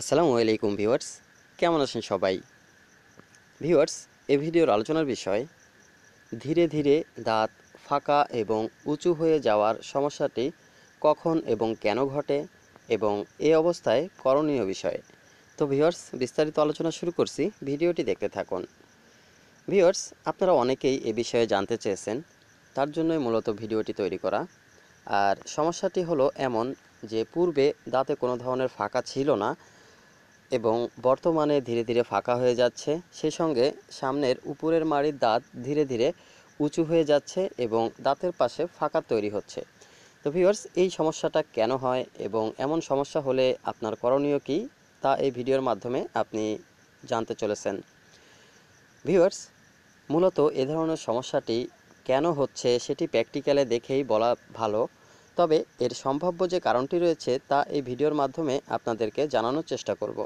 আসসালামু আলাইকুম ভিউয়ার্স কেমন আছেন সবাই ভিউয়ার্স এ ভিডিওর আলোচনার বিষয় ধীরে ধীরে দাঁত ফাঁকা এবং উঁচু হয়ে যাওয়ার সমস্যাটি কখন এবং কেন ঘটে এবং এ অবস্থায় করণীয় বিষয় তো ভিউয়ার্স বিস্তারিত আলোচনা শুরু করছি ভিডিওটি দেখতে থাকুন ভিউয়ার্স আপনারা অনেকেই এ বিষয়ে জানতে চেয়েছেন তার জন্যই মূলত ভিডিওটি তৈরি করা আর সমস্যাটি হলো এমন যে পূর্বে দাঁতে কোনো ধরনের ফাঁকা ছিল না এবং বর্তমানে ধীরে ধীরে ফাঁকা হয়ে যাচ্ছে সেই সঙ্গে সামনের উপরের মাড়ির দাঁত ধীরে ধীরে উঁচু হয়ে যাচ্ছে এবং দাঁতের পাশে ফাঁকা তৈরি হচ্ছে তো ভিউয়ার্স এই সমস্যাটা কেন হয় এবং এমন সমস্যা হলে আপনার করণীয় কি তা এই ভিডিওর মাধ্যমে আপনি জানতে চলেছেন ভিউয়ার্স মূলত এ ধরনের সমস্যাটি কেন হচ্ছে সেটি প্র্যাকটিক্যালে দেখেই বলা ভালো তবে এর সম্ভাব্য যে কারণটি রয়েছে তা এই ভিডিওর মাধ্যমে আপনাদেরকে জানানোর চেষ্টা করব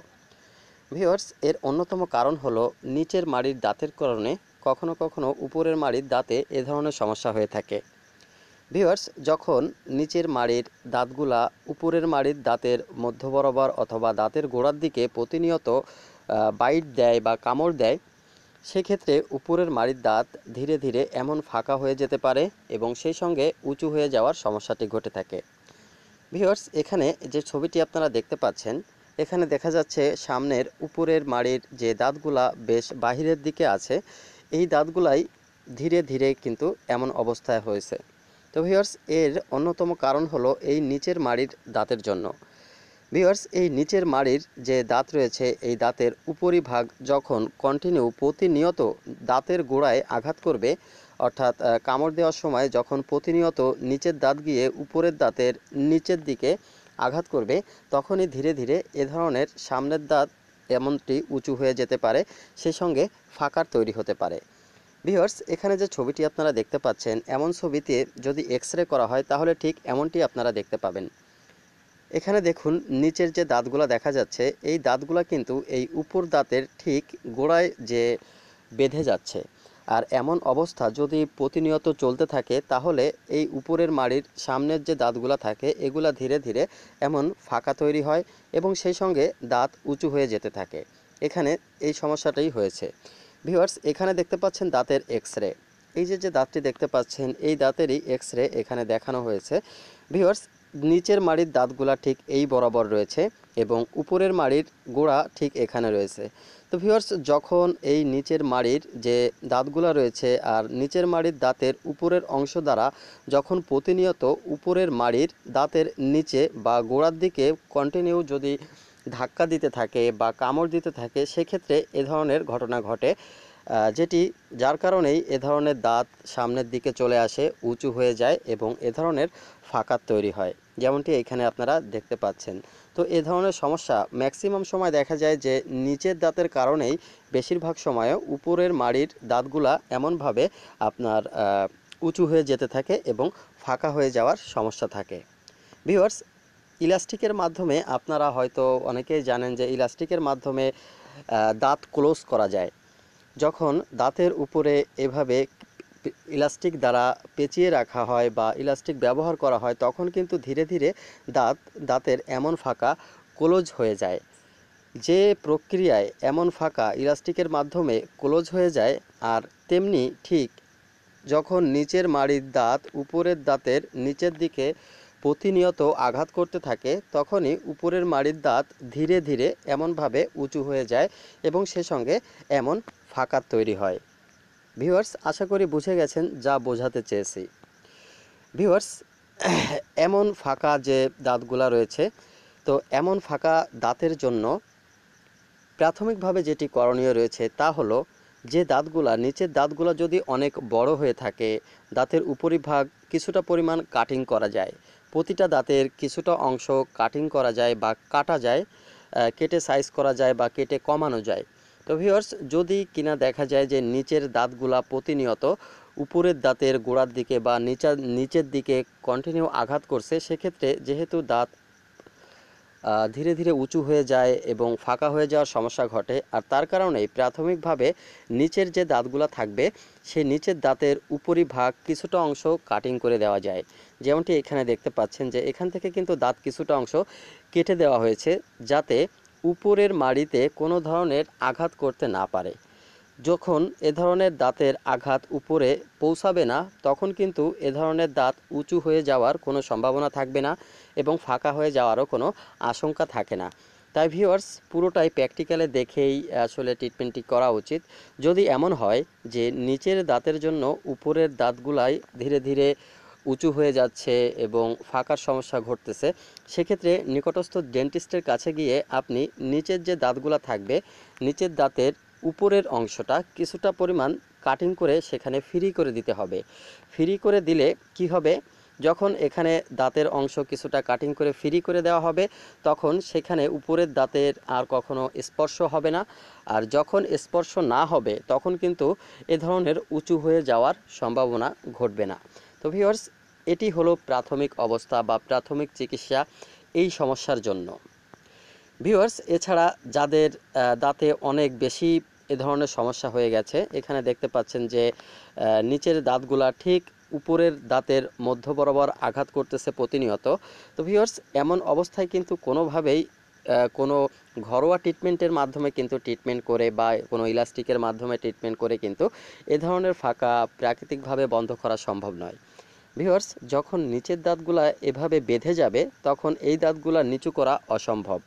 ভিওর্স এর অন্যতম কারণ হলো নিচের মাড়ির দাঁতের কারণে কখনো কখনো উপরের মাড়ির দাঁতে এ ধরনের সমস্যা হয়ে থাকে ভিওয়ার্স যখন নিচের মাড়ির দাঁতগুলা উপরের মাড়ির দাঁতের মধ্য বরাবর অথবা দাঁতের গোড়ার দিকে প্রতিনিয়ত বাইট দেয় বা কামড় দেয় সেক্ষেত্রে উপরের মাড়ির দাঁত ধীরে ধীরে এমন ফাঁকা হয়ে যেতে পারে এবং সেই সঙ্গে উঁচু হয়ে যাওয়ার সমস্যাটি ঘটে থাকে ভিওর্স এখানে যে ছবিটি আপনারা দেখতে পাচ্ছেন এখানে দেখা যাচ্ছে সামনের উপরের মাড়ির যে দাঁতগুলা বেশ বাহিরের দিকে আছে এই দাঁতগুলাই ধীরে ধীরে কিন্তু এমন অবস্থায় হয়েছে তো ভিওর্স এর অন্যতম কারণ হলো এই নিচের মাড়ির দাঁতের জন্য ভিওর্স এই নিচের মাড়ির যে দাঁত রয়েছে এই দাঁতের উপরিভাগ যখন কন্টিনিউ প্রতিনিয়ত দাঁতের গোড়ায় আঘাত করবে অর্থাৎ কামড় দেওয়ার সময় যখন প্রতিনিয়ত নিচের দাঁত গিয়ে উপরের দাঁতের নিচের দিকে আঘাত করবে তখনই ধীরে ধীরে এ ধরনের সামনের দাঁত এমনটি উঁচু হয়ে যেতে পারে সেই সঙ্গে ফাঁকার তৈরি হতে পারে ভিওর্স এখানে যে ছবিটি আপনারা দেখতে পাচ্ছেন এমন ছবিতে যদি এক্স করা হয় তাহলে ঠিক এমনটি আপনারা দেখতে পাবেন এখানে দেখুন নিচের যে দাঁতগুলো দেখা যাচ্ছে এই দাঁতগুলো কিন্তু এই উপর দাঁতের ঠিক গোড়ায় যে বেঁধে যাচ্ছে আর এমন অবস্থা যদি প্রতিনিয়ত চলতে থাকে তাহলে এই উপরের মাড়ির সামনের যে দাঁতগুলো থাকে এগুলা ধীরে ধীরে এমন ফাঁকা তৈরি হয় এবং সেই সঙ্গে দাঁত উঁচু হয়ে যেতে থাকে এখানে এই সমস্যাটাই হয়েছে ভিউয়ার্স এখানে দেখতে পাচ্ছেন দাঁতের এক্স রে এই যে যে দাঁতটি দেখতে পাচ্ছেন এই দাঁতেরই এক্স রে এখানে দেখানো হয়েছে ভিউয়ার্স নিচের মাড়ির দাঁতগুলা ঠিক এই বরাবর রয়েছে এবং উপরের মাড়ির গোড়া ঠিক এখানে রয়েছে তো ভিউয়ার্স যখন এই নিচের মাড়ির যে দাঁতগুলা রয়েছে আর নিচের মাড়ির দাঁতের উপরের অংশ দ্বারা যখন প্রতিনিয়ত উপরের মাড়ির দাঁতের নিচে বা গোড়ার দিকে কন্টিনিউ যদি ধাক্কা দিতে থাকে বা কামড় দিতে থাকে সেক্ষেত্রে এ ধরনের ঘটনা ঘটে যেটি যার কারণেই এ ধরনের দাঁত সামনের দিকে চলে আসে উঁচু হয়ে যায় এবং এ ধরনের ফাঁকা তৈরি হয় যেমনটি এখানে আপনারা দেখতে পাচ্ছেন তো এ ধরনের সমস্যা ম্যাক্সিমাম সময় দেখা যায় যে নিচের দাঁতের কারণেই বেশিরভাগ সময়ে উপরের মাড়ির দাঁতগুলা এমনভাবে আপনার উঁচু হয়ে যেতে থাকে এবং ফাঁকা হয়ে যাওয়ার সমস্যা থাকে ভিওয়ার্স ইলাস্টিকের মাধ্যমে আপনারা হয়তো অনেকেই জানেন যে ইলাস্টিকের মাধ্যমে দাঁত ক্লোজ করা যায় যখন দাঁতের উপরে এভাবে ইলাস্টিক দ্বারা পেঁচিয়ে রাখা হয় বা ইলাস্টিক ব্যবহার করা হয় তখন কিন্তু ধীরে ধীরে দাঁত দাঁতের এমন ফাঁকা ক্লোজ হয়ে যায় যে প্রক্রিয়ায় এমন ফাঁকা ইলাস্টিকের মাধ্যমে ক্লোজ হয়ে যায় আর তেমনি ঠিক যখন নিচের মাড়ির দাঁত উপরের দাঁতের নিচের দিকে প্রতিনিয়ত আঘাত করতে থাকে তখনই উপরের মাড়ির দাঁত ধীরে ধীরে এমনভাবে উঁচু হয়ে যায় এবং সে সঙ্গে এমন ফাঁকা তৈরি হয় ভিউয়ার্স আশা করি বুঝে গেছেন যা বোঝাতে চেয়েছি ভিউয়ার্স এমন ফাঁকা যে দাঁতগুলা রয়েছে তো এমন ফাঁকা দাঁতের জন্য প্রাথমিকভাবে যেটি করণীয় রয়েছে তা হলো যে দাঁতগুলা নিচের দাঁতগুলা যদি অনেক বড় হয়ে থাকে দাঁতের উপরিভাগ কিছুটা পরিমাণ কাটিং করা যায় প্রতিটা দাঁতের কিছুটা অংশ কাটিং করা যায় বা কাটা যায় কেটে সাইজ করা যায় বা কেটে কমানো যায় তো ভিওর্স যদি কিনা দেখা যায় যে নিচের দাঁতগুলা প্রতিনিয়ত উপরের দাঁতের গোড়ার দিকে বা নিচা নিচের দিকে কন্টিনিউ আঘাত করছে সেক্ষেত্রে যেহেতু দাঁত ধীরে ধীরে উঁচু হয়ে যায় এবং ফাঁকা হয়ে যাওয়ার সমস্যা ঘটে আর তার কারণেই প্রাথমিকভাবে নিচের যে দাঁতগুলা থাকবে সেই নিচের দাঁতের উপরি ভাগ কিছুটা অংশ কাটিং করে দেওয়া যায় যেমনটি এখানে দেখতে পাচ্ছেন যে এখান থেকে কিন্তু দাঁত কিছুটা অংশ কেটে দেওয়া হয়েছে যাতে উপরের মাড়িতে কোনো ধরনের আঘাত করতে না পারে যখন এ ধরনের দাঁতের আঘাত উপরে পৌঁছাবে না তখন কিন্তু এ ধরনের দাঁত উঁচু হয়ে যাওয়ার কোনো সম্ভাবনা থাকবে না এবং ফাঁকা হয়ে যাওয়ারও কোনো আশঙ্কা থাকে না তাই ভিউয়ার্স পুরোটাই প্র্যাকটিক্যালে দেখেই আসলে ট্রিটমেন্টটি করা উচিত যদি এমন হয় যে নিচের দাঁতের জন্য উপরের দাঁতগুলাই ধীরে ধীরে উঁচু হয়ে যাচ্ছে এবং ফাঁকার সমস্যা ঘটতেছে সেক্ষেত্রে নিকটস্থ ডেন্টিস্টের কাছে গিয়ে আপনি নিচের যে দাঁতগুলো থাকবে নিচের দাঁতের উপরের অংশটা কিছুটা পরিমাণ কাটিং করে সেখানে ফ্রি করে দিতে হবে ফ্রি করে দিলে কি হবে যখন এখানে দাঁতের অংশ কিছুটা কাটিং করে ফ্রি করে দেওয়া হবে তখন সেখানে উপরের দাঁতের আর কখনো স্পর্শ হবে না আর যখন স্পর্শ না হবে তখন কিন্তু এ ধরনের উঁচু হয়ে যাওয়ার সম্ভাবনা ঘটবে না তো ভিওর্স এটি হলো প্রাথমিক অবস্থা বা প্রাথমিক চিকিৎসা এই সমস্যার জন্য ভিওর্স এছাড়া যাদের দাঁতে অনেক বেশি এ ধরনের সমস্যা হয়ে গেছে এখানে দেখতে পাচ্ছেন যে নিচের দাঁতগুলা ঠিক উপরের দাঁতের মধ্য বরাবর আঘাত করতেছে প্রতিনিয়ত তো ভিওর্স এমন অবস্থায় কিন্তু কোনোভাবেই কোনো ঘরোয়া ট্রিটমেন্টের মাধ্যমে কিন্তু ট্রিটমেন্ট করে বা কোনো ইলাস্টিকের মাধ্যমে ট্রিটমেন্ট করে কিন্তু এ ধরনের ফাঁকা প্রাকৃতিকভাবে বন্ধ করা সম্ভব নয় ভিওর্স যখন নিচের দাঁতগুলা এভাবে বেঁধে যাবে তখন এই দাঁতগুলা নিচু করা অসম্ভব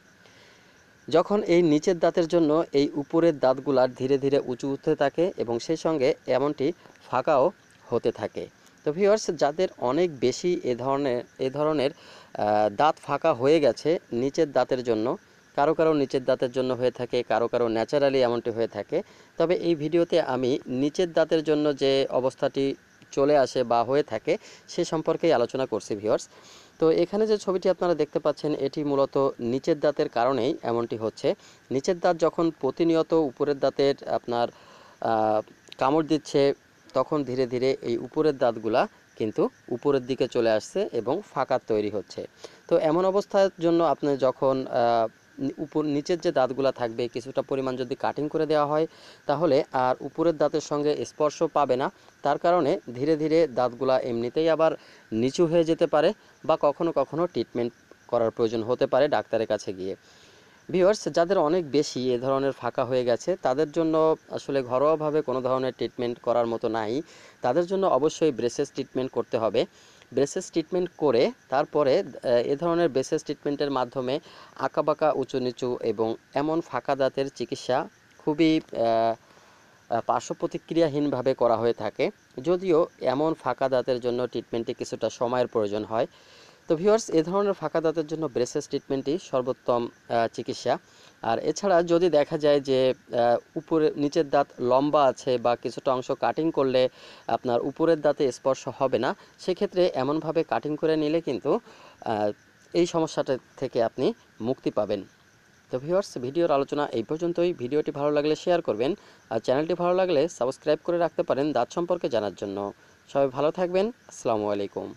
যখন এই নিচের দাঁতের জন্য এই উপরের দাঁতগুলা ধীরে ধীরে উঁচু উঠতে থাকে এবং সেই সঙ্গে এমনটি ফাঁকাও হতে থাকে তো ভিওর্স যাদের অনেক বেশি এ ধরনের এ ধরনের দাঁত ফাঁকা হয়ে গেছে নিচের দাঁতের জন্য কারো কারো নিচের দাঁতের জন্য হয়ে থাকে কারো কারো ন্যাচারালি এমনটি হয়ে থাকে তবে এই ভিডিওতে আমি নিচের দাঁতের জন্য যে অবস্থাটি চলে আসে বা হয়ে থাকে সে সম্পর্কেই আলোচনা করছি ভিওর্স তো এখানে যে ছবিটি আপনারা দেখতে পাচ্ছেন এটি মূলত নিচের দাঁতের কারণেই এমনটি হচ্ছে নিচের দাঁত যখন প্রতিনিয়ত উপরের দাঁতের আপনার কামড় দিচ্ছে তখন ধীরে ধীরে এই উপরের দাঁতগুলা কিন্তু উপরের দিকে চলে আসছে এবং ফাঁকা তৈরি হচ্ছে তো এমন অবস্থার জন্য আপনি যখন উপর নিচের যে দাঁতগুলো থাকবে কিছুটা পরিমাণ যদি কাটিং করে দেওয়া হয় তাহলে আর উপরের দাঁতের সঙ্গে স্পর্শ পাবে না তার কারণে ধীরে ধীরে দাঁতগুলা এমনিতেই আবার নিচু হয়ে যেতে পারে বা কখনো কখনো ট্রিটমেন্ট করার প্রয়োজন হতে পারে ডাক্তারের কাছে গিয়ে ভিওয়ার্স যাদের অনেক বেশি এ ধরনের ফাঁকা হয়ে গেছে তাদের জন্য আসলে ঘরোয়াভাবে কোনো ধরনের ট্রিটমেন্ট করার মতো নাই তাদের জন্য অবশ্যই ব্রেসেস ট্রিটমেন্ট করতে হবে ব্রেসেস ট্রিটমেন্ট করে তারপরে এ ধরনের ব্রেসেস ট্রিটমেন্টের মাধ্যমে আঁকাবাঁকা উঁচু নিচু এবং এমন ফাঁকা দাঁতের চিকিৎসা খুবই পার্শ্ব প্রতিক্রিয়াহীনভাবে করা হয়ে থাকে যদিও এমন ফাঁকা দাঁতের জন্য ট্রিটমেন্টে কিছুটা সময়ের প্রয়োজন হয় তো ভিউয়ার্স এ ধরনের ফাঁকা দাঁতের জন্য ব্রেসেস ট্রিটমেন্টই সর্বোত্তম চিকিৎসা আর এছাড়া যদি দেখা যায় যে উপরে নিচের দাঁত লম্বা আছে বা কিছুটা অংশ কাটিং করলে আপনার উপরের দাঁতে স্পর্শ হবে না সেক্ষেত্রে এমনভাবে কাটিং করে নিলে কিন্তু এই সমস্যাটা থেকে আপনি মুক্তি পাবেন তো ভিউয়ার্স ভিডিওর আলোচনা এই পর্যন্তই ভিডিওটি ভালো লাগলে শেয়ার করবেন আর চ্যানেলটি ভালো লাগলে সাবস্ক্রাইব করে রাখতে পারেন দাঁত সম্পর্কে জানার জন্য সবাই ভালো থাকবেন আসসালামু আলাইকুম